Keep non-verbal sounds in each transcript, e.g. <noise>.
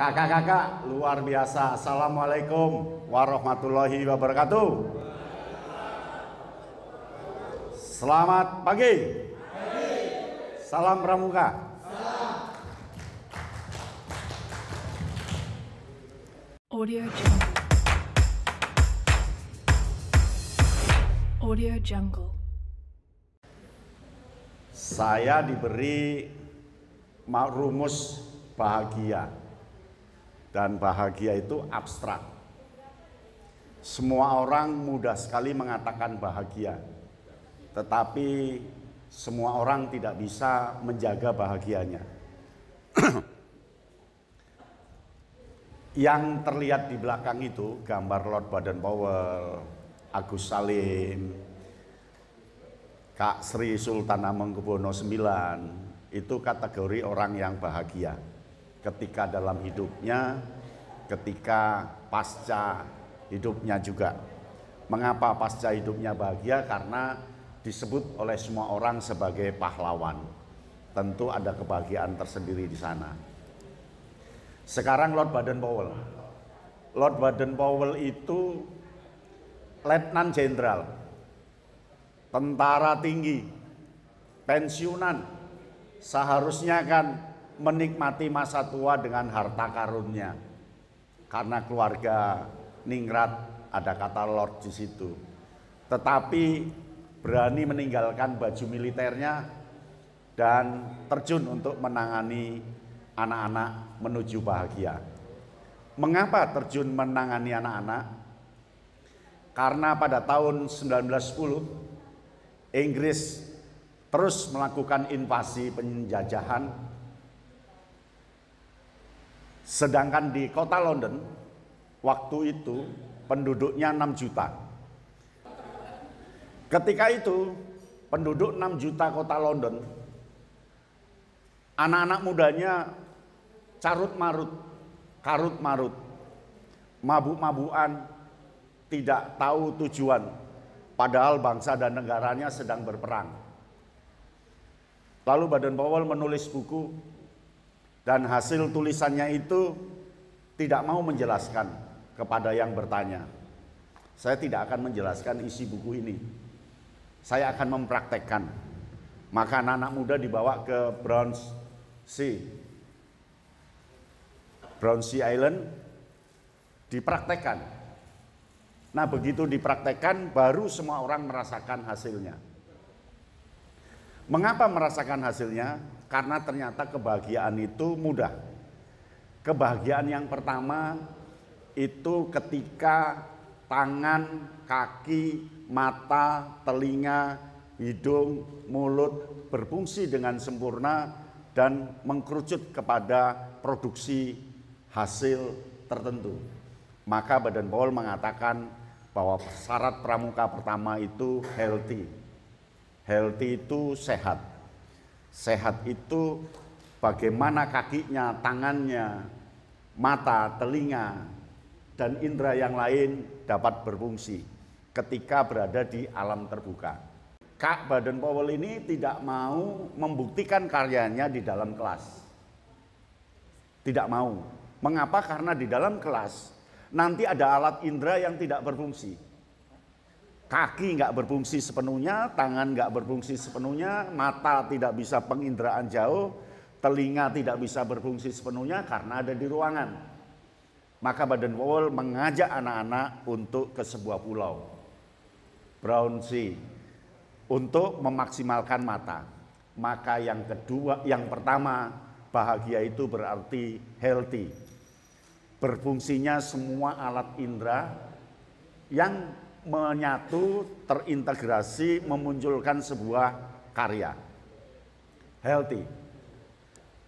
Kakak-kakak luar biasa. Assalamualaikum warahmatullahi wabarakatuh. Selamat pagi. Salam pramuka. Audio Jungle. Audio Jungle. Saya diberi rumus bahagia dan bahagia itu abstrak. Semua orang mudah sekali mengatakan bahagia, tetapi semua orang tidak bisa menjaga bahagianya. <clears throat> Yang terlihat di belakang itu gambar Lord Baden Powell, Agus Salim, Kak Sri Sultan Amengkubono IX, itu kategori orang yang bahagia ketika dalam hidupnya, ketika pasca hidupnya juga. Mengapa pasca hidupnya bahagia? Karena disebut oleh semua orang sebagai pahlawan. Tentu ada kebahagiaan tersendiri di sana. Sekarang Lord Baden Powell. Lord Baden Powell itu letnan jenderal, tentara tinggi, pensiunan. Seharusnya kan menikmati masa tua dengan harta karunnya. Karena keluarga Ningrat ada kata Lord di situ. Tetapi berani meninggalkan baju militernya dan terjun untuk menangani anak-anak menuju bahagia. Mengapa terjun menangani anak-anak? Karena pada tahun 1910 Inggris terus melakukan invasi penjajahan Sedangkan di kota London waktu itu penduduknya 6 juta. Ketika itu penduduk 6 juta kota London anak-anak mudanya carut marut, karut marut, mabuk-mabuan, tidak tahu tujuan, padahal bangsa dan negaranya sedang berperang. Lalu Baden Powell menulis buku dan hasil tulisannya itu tidak mau menjelaskan kepada yang bertanya. Saya tidak akan menjelaskan isi buku ini. Saya akan mempraktekkan. Maka anak-anak muda dibawa ke Bronze Sea. Brown Sea Island dipraktekkan. Nah, begitu dipraktekkan baru semua orang merasakan hasilnya. Mengapa merasakan hasilnya? Karena ternyata kebahagiaan itu mudah. Kebahagiaan yang pertama itu ketika tangan, kaki, mata, telinga, hidung, mulut berfungsi dengan sempurna dan mengkerucut kepada produksi hasil tertentu. Maka Badan Paul mengatakan bahwa syarat pramuka pertama itu healthy. Healthy itu sehat. Sehat itu bagaimana kakinya, tangannya, mata, telinga, dan indera yang lain dapat berfungsi ketika berada di alam terbuka. Kak Baden Powell ini tidak mau membuktikan karyanya di dalam kelas. Tidak mau. Mengapa? Karena di dalam kelas nanti ada alat indera yang tidak berfungsi kaki nggak berfungsi sepenuhnya, tangan nggak berfungsi sepenuhnya, mata tidak bisa penginderaan jauh, telinga tidak bisa berfungsi sepenuhnya karena ada di ruangan. Maka Baden Powell mengajak anak-anak untuk ke sebuah pulau, Brown Sea, untuk memaksimalkan mata. Maka yang kedua, yang pertama, bahagia itu berarti healthy. Berfungsinya semua alat indera yang menyatu, terintegrasi, memunculkan sebuah karya. Healthy.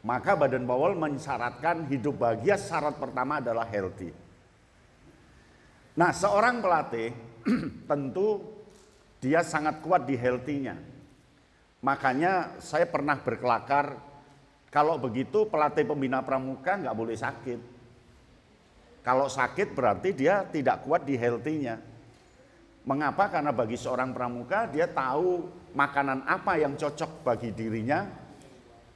Maka Badan Powell mensyaratkan hidup bahagia syarat pertama adalah healthy. Nah, seorang pelatih <clears throat> tentu dia sangat kuat di healthy-nya. Makanya saya pernah berkelakar, kalau begitu pelatih pembina pramuka nggak boleh sakit. Kalau sakit berarti dia tidak kuat di healthy-nya. Mengapa? Karena bagi seorang pramuka dia tahu makanan apa yang cocok bagi dirinya,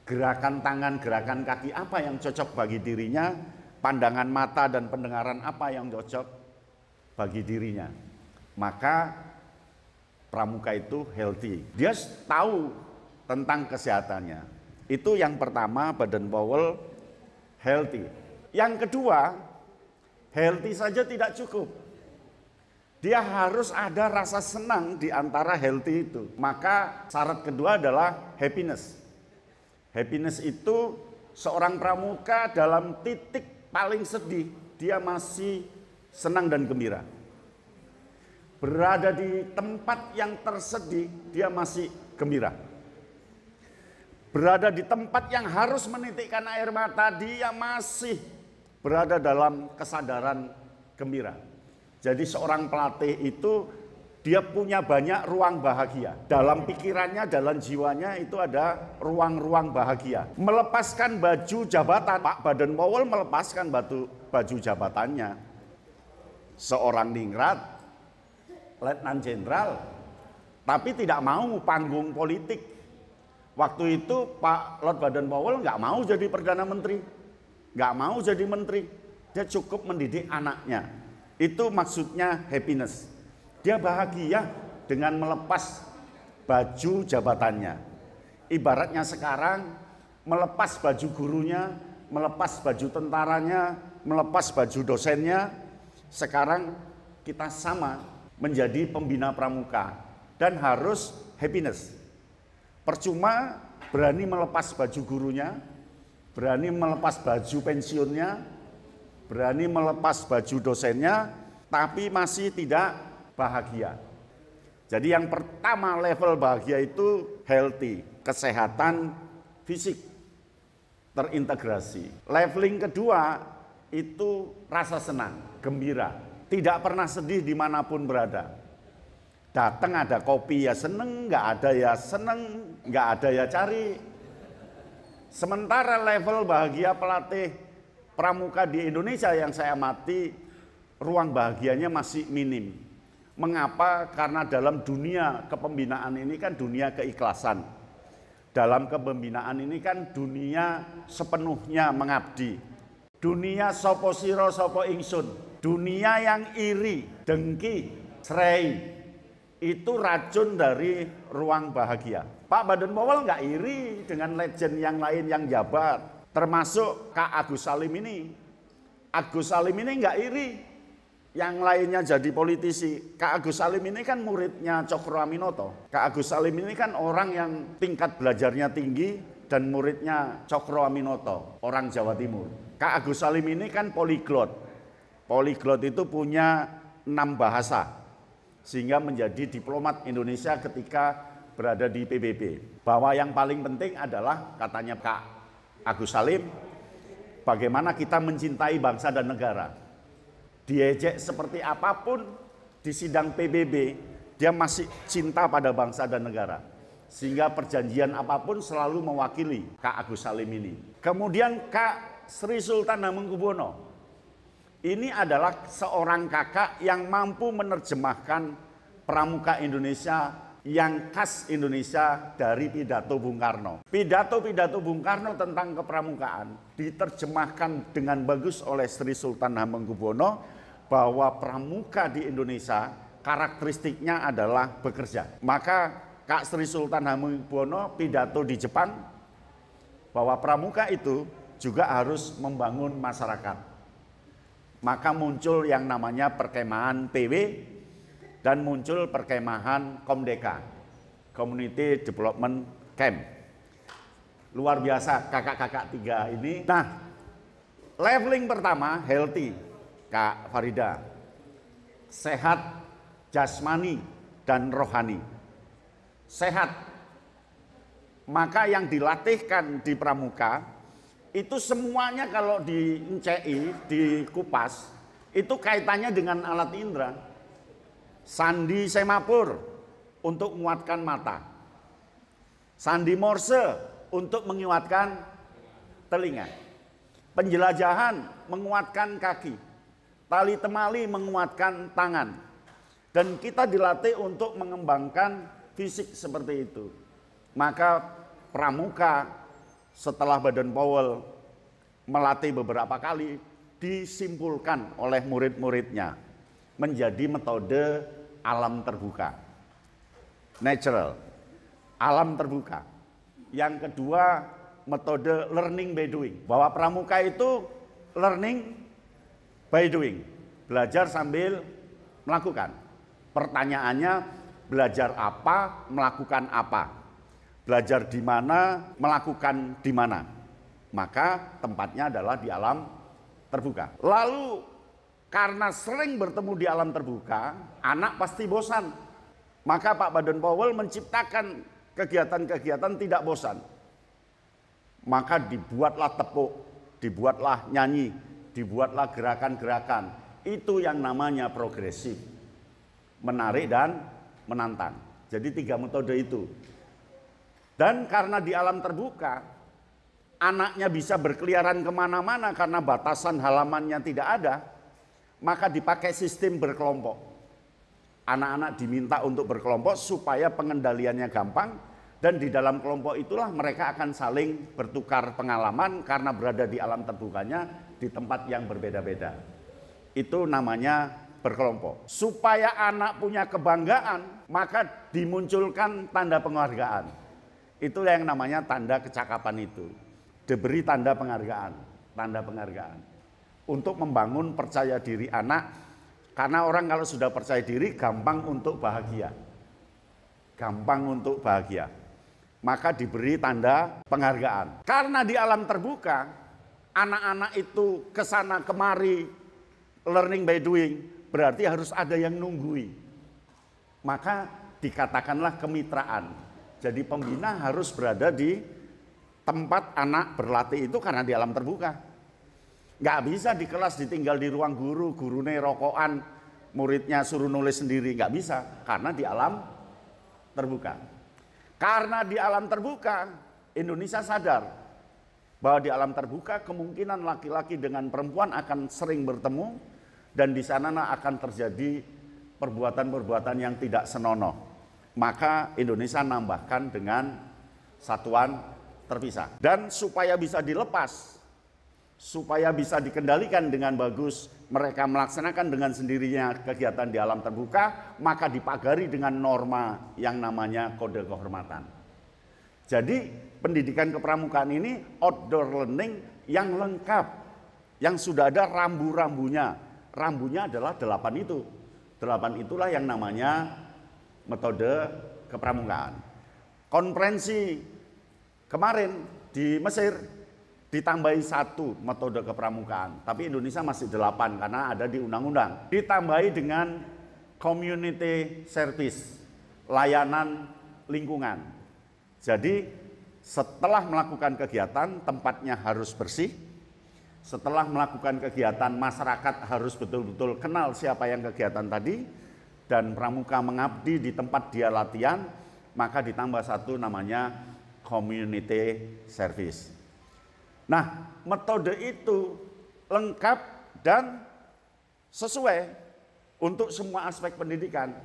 gerakan tangan, gerakan kaki apa yang cocok bagi dirinya, pandangan mata dan pendengaran apa yang cocok bagi dirinya. Maka pramuka itu healthy. Dia tahu tentang kesehatannya. Itu yang pertama badan bowel healthy. Yang kedua, healthy saja tidak cukup dia harus ada rasa senang di antara healthy itu. Maka syarat kedua adalah happiness. Happiness itu seorang pramuka dalam titik paling sedih, dia masih senang dan gembira. Berada di tempat yang tersedih, dia masih gembira. Berada di tempat yang harus menitikkan air mata, dia masih berada dalam kesadaran gembira. Jadi seorang pelatih itu dia punya banyak ruang bahagia. Dalam pikirannya, dalam jiwanya itu ada ruang-ruang bahagia. Melepaskan baju jabatan, Pak Baden Powell melepaskan batu, baju jabatannya. Seorang ningrat, letnan jenderal, tapi tidak mau panggung politik. Waktu itu Pak Lord Baden Powell nggak mau jadi Perdana Menteri, nggak mau jadi Menteri. Dia cukup mendidik anaknya itu maksudnya happiness. Dia bahagia dengan melepas baju jabatannya. Ibaratnya sekarang melepas baju gurunya, melepas baju tentaranya, melepas baju dosennya. Sekarang kita sama menjadi pembina pramuka dan harus happiness. Percuma berani melepas baju gurunya, berani melepas baju pensiunnya, berani melepas baju dosennya, tapi masih tidak bahagia. Jadi yang pertama level bahagia itu healthy, kesehatan fisik terintegrasi. Leveling kedua itu rasa senang, gembira, tidak pernah sedih dimanapun berada. Datang ada kopi ya seneng, nggak ada ya seneng, nggak ada ya cari. Sementara level bahagia pelatih pramuka di Indonesia yang saya mati ruang bahagianya masih minim. Mengapa? Karena dalam dunia kepembinaan ini kan dunia keikhlasan. Dalam kepembinaan ini kan dunia sepenuhnya mengabdi. Dunia sopo siro sopo ingsun. Dunia yang iri, dengki, serai. Itu racun dari ruang bahagia. Pak Baden Powell nggak iri dengan legend yang lain yang jabat. Termasuk Kak Agus Salim ini. Agus Salim ini nggak iri. Yang lainnya jadi politisi. Kak Agus Salim ini kan muridnya Cokro Aminoto. Kak Agus Salim ini kan orang yang tingkat belajarnya tinggi dan muridnya Cokro Aminoto, orang Jawa Timur. Kak Agus Salim ini kan poliglot. Poliglot itu punya enam bahasa. Sehingga menjadi diplomat Indonesia ketika berada di PBB. Bahwa yang paling penting adalah katanya Kak Agus Salim, bagaimana kita mencintai bangsa dan negara. Diejek seperti apapun di sidang PBB, dia masih cinta pada bangsa dan negara. Sehingga perjanjian apapun selalu mewakili Kak Agus Salim ini. Kemudian Kak Sri Sultan Hamengkubuwono. Ini adalah seorang kakak yang mampu menerjemahkan pramuka Indonesia yang khas Indonesia dari pidato Bung Karno. Pidato-pidato Bung Karno tentang kepramukaan diterjemahkan dengan bagus oleh Sri Sultan Hamengkubuwono bahwa pramuka di Indonesia karakteristiknya adalah bekerja. Maka Kak Sri Sultan Hamengkubuwono pidato di Jepang bahwa pramuka itu juga harus membangun masyarakat. Maka muncul yang namanya perkemahan PW dan muncul perkemahan Komdeka, Community Development Camp. Luar biasa kakak-kakak tiga ini. Nah, leveling pertama healthy, Kak Farida. Sehat jasmani dan rohani. Sehat. Maka yang dilatihkan di pramuka itu semuanya kalau di NCI, di kupas, itu kaitannya dengan alat indera. Sandi semapur untuk menguatkan mata. Sandi morse untuk menguatkan telinga. Penjelajahan menguatkan kaki. Tali temali menguatkan tangan. Dan kita dilatih untuk mengembangkan fisik seperti itu. Maka pramuka setelah Badan Powell melatih beberapa kali disimpulkan oleh murid-muridnya menjadi metode alam terbuka. Natural. Alam terbuka. Yang kedua, metode learning by doing. Bahwa pramuka itu learning by doing. Belajar sambil melakukan. Pertanyaannya, belajar apa, melakukan apa. Belajar di mana, melakukan di mana. Maka tempatnya adalah di alam terbuka. Lalu karena sering bertemu di alam terbuka, anak pasti bosan. Maka Pak Baden Powell menciptakan kegiatan-kegiatan tidak bosan. Maka dibuatlah tepuk, dibuatlah nyanyi, dibuatlah gerakan-gerakan. Itu yang namanya progresif. Menarik dan menantang. Jadi tiga metode itu. Dan karena di alam terbuka, anaknya bisa berkeliaran kemana-mana karena batasan halamannya tidak ada, maka dipakai sistem berkelompok. Anak-anak diminta untuk berkelompok supaya pengendaliannya gampang dan di dalam kelompok itulah mereka akan saling bertukar pengalaman karena berada di alam terbukanya di tempat yang berbeda-beda. Itu namanya berkelompok. Supaya anak punya kebanggaan, maka dimunculkan tanda penghargaan. Itu yang namanya tanda kecakapan itu. Diberi tanda penghargaan, tanda penghargaan untuk membangun percaya diri anak. Karena orang kalau sudah percaya diri gampang untuk bahagia. Gampang untuk bahagia. Maka diberi tanda penghargaan. Karena di alam terbuka, anak-anak itu kesana kemari learning by doing, berarti harus ada yang nunggui. Maka dikatakanlah kemitraan. Jadi pembina harus berada di tempat anak berlatih itu karena di alam terbuka. Nggak bisa di kelas ditinggal di ruang guru, gurune rokokan, muridnya suruh nulis sendiri. Nggak bisa, karena di alam terbuka. Karena di alam terbuka, Indonesia sadar bahwa di alam terbuka kemungkinan laki-laki dengan perempuan akan sering bertemu dan di sana akan terjadi perbuatan-perbuatan yang tidak senonoh. Maka Indonesia nambahkan dengan satuan terpisah. Dan supaya bisa dilepas supaya bisa dikendalikan dengan bagus, mereka melaksanakan dengan sendirinya kegiatan di alam terbuka, maka dipagari dengan norma yang namanya kode kehormatan. Jadi pendidikan kepramukaan ini outdoor learning yang lengkap, yang sudah ada rambu-rambunya. Rambunya adalah delapan itu. Delapan itulah yang namanya metode kepramukaan. Konferensi kemarin di Mesir ditambahi satu metode kepramukaan. Tapi Indonesia masih delapan karena ada di undang-undang. Ditambahi dengan community service, layanan lingkungan. Jadi setelah melakukan kegiatan tempatnya harus bersih. Setelah melakukan kegiatan masyarakat harus betul-betul kenal siapa yang kegiatan tadi dan pramuka mengabdi di tempat dia latihan, maka ditambah satu namanya community service. Nah, metode itu lengkap dan sesuai untuk semua aspek pendidikan.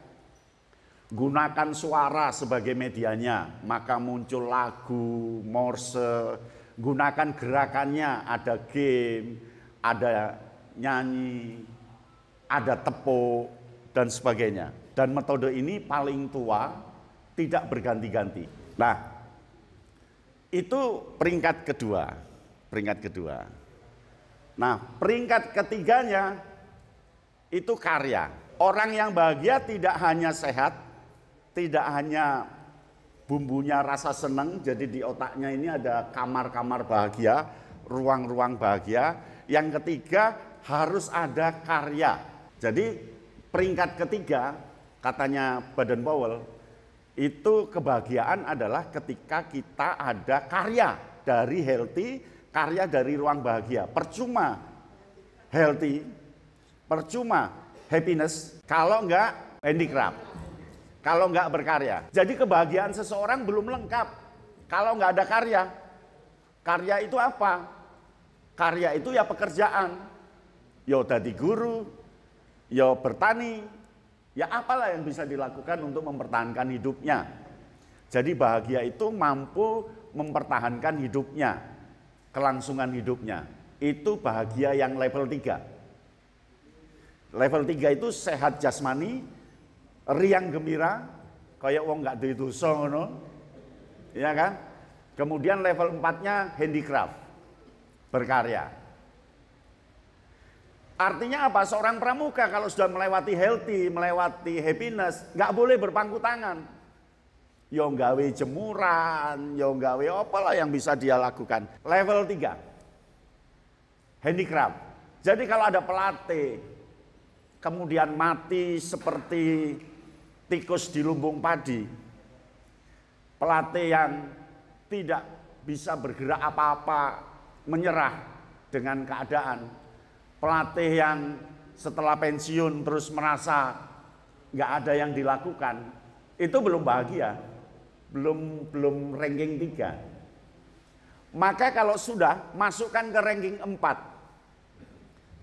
Gunakan suara sebagai medianya, maka muncul lagu, morse, gunakan gerakannya, ada game, ada nyanyi, ada tepuk, dan sebagainya. Dan metode ini paling tua, tidak berganti-ganti. Nah, itu peringkat kedua peringkat kedua. Nah, peringkat ketiganya itu karya. Orang yang bahagia tidak hanya sehat, tidak hanya bumbunya rasa senang, jadi di otaknya ini ada kamar-kamar bahagia, ruang-ruang bahagia. Yang ketiga harus ada karya. Jadi peringkat ketiga katanya Baden Powell itu kebahagiaan adalah ketika kita ada karya dari healthy karya dari ruang bahagia. Percuma healthy, percuma happiness, kalau enggak handicraft, kalau enggak berkarya. Jadi kebahagiaan seseorang belum lengkap kalau enggak ada karya. Karya itu apa? Karya itu ya pekerjaan. Yo ya tadi guru, yo ya bertani, ya apalah yang bisa dilakukan untuk mempertahankan hidupnya. Jadi bahagia itu mampu mempertahankan hidupnya kelangsungan hidupnya. Itu bahagia yang level 3. Level 3 itu sehat jasmani, riang gembira, kayak wong gak duwe no? Ya kan? Kemudian level 4-nya handicraft, berkarya. Artinya apa? Seorang pramuka kalau sudah melewati healthy, melewati happiness, nggak boleh berpangku tangan yo nggawe jemuran, yo nggawe apa lah yang bisa dia lakukan. Level 3. Handicraft. Jadi kalau ada pelatih kemudian mati seperti tikus di lumbung padi. Pelatih yang tidak bisa bergerak apa-apa menyerah dengan keadaan. Pelatih yang setelah pensiun terus merasa nggak ada yang dilakukan, itu belum bahagia belum belum ranking 3. Maka kalau sudah masukkan ke ranking 4.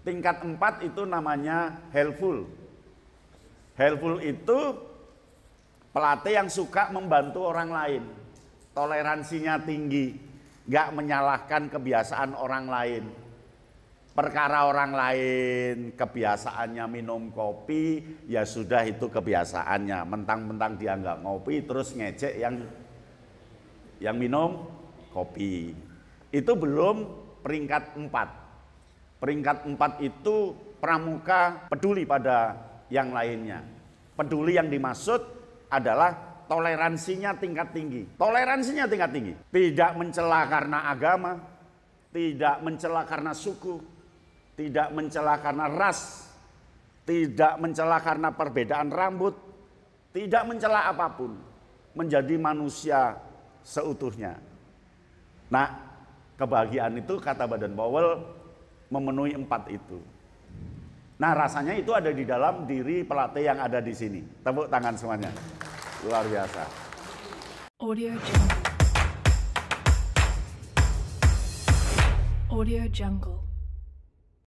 Tingkat 4 itu namanya helpful. Helpful itu pelatih yang suka membantu orang lain. Toleransinya tinggi, nggak menyalahkan kebiasaan orang lain perkara orang lain, kebiasaannya minum kopi, ya sudah itu kebiasaannya. Mentang-mentang dia nggak ngopi, terus ngecek yang yang minum kopi. Itu belum peringkat empat. Peringkat empat itu pramuka peduli pada yang lainnya. Peduli yang dimaksud adalah toleransinya tingkat tinggi. Toleransinya tingkat tinggi. Tidak mencela karena agama, tidak mencela karena suku, tidak mencela karena ras, tidak mencela karena perbedaan rambut, tidak mencela apapun, menjadi manusia seutuhnya. Nah, kebahagiaan itu kata Badan Powell memenuhi empat itu. Nah, rasanya itu ada di dalam diri pelatih yang ada di sini. Tepuk tangan semuanya. Luar biasa. Audio Jungle. Audio Jungle.